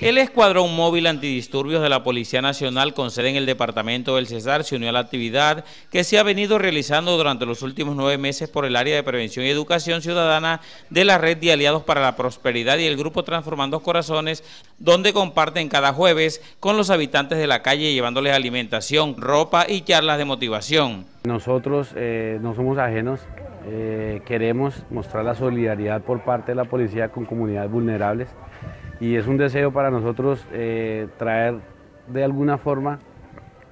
El Escuadrón Móvil Antidisturbios de la Policía Nacional con sede en el Departamento del Cesar se unió a la actividad que se ha venido realizando durante los últimos nueve meses por el área de prevención y educación ciudadana de la Red de Aliados para la Prosperidad y el Grupo Transformando Corazones, donde comparten cada jueves con los habitantes de la calle llevándoles alimentación, ropa y charlas de motivación. Nosotros eh, no somos ajenos eh, queremos mostrar la solidaridad por parte de la policía con comunidades vulnerables y es un deseo para nosotros eh, traer de alguna forma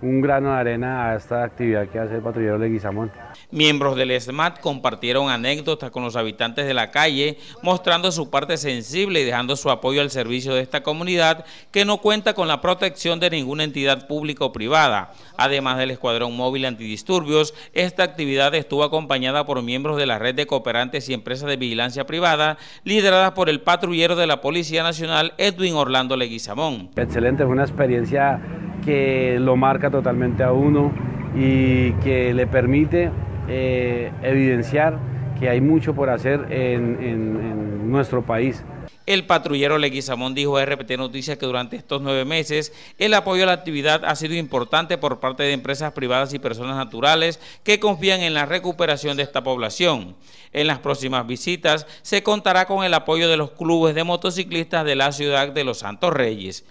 un grano de arena a esta actividad que hace el patrullero Leguizamón. Miembros del SMAT compartieron anécdotas con los habitantes de la calle, mostrando su parte sensible y dejando su apoyo al servicio de esta comunidad que no cuenta con la protección de ninguna entidad pública o privada. Además del Escuadrón Móvil Antidisturbios, esta actividad estuvo acompañada por miembros de la red de cooperantes y empresas de vigilancia privada, lideradas por el patrullero de la Policía Nacional, Edwin Orlando Leguizamón. Excelente, fue una experiencia que lo marca totalmente a uno y que le permite eh, evidenciar que hay mucho por hacer en, en nuestro país. El patrullero Leguizamón dijo a RPT Noticias que durante estos nueve meses el apoyo a la actividad ha sido importante por parte de empresas privadas y personas naturales que confían en la recuperación de esta población. En las próximas visitas se contará con el apoyo de los clubes de motociclistas de la ciudad de Los Santos Reyes.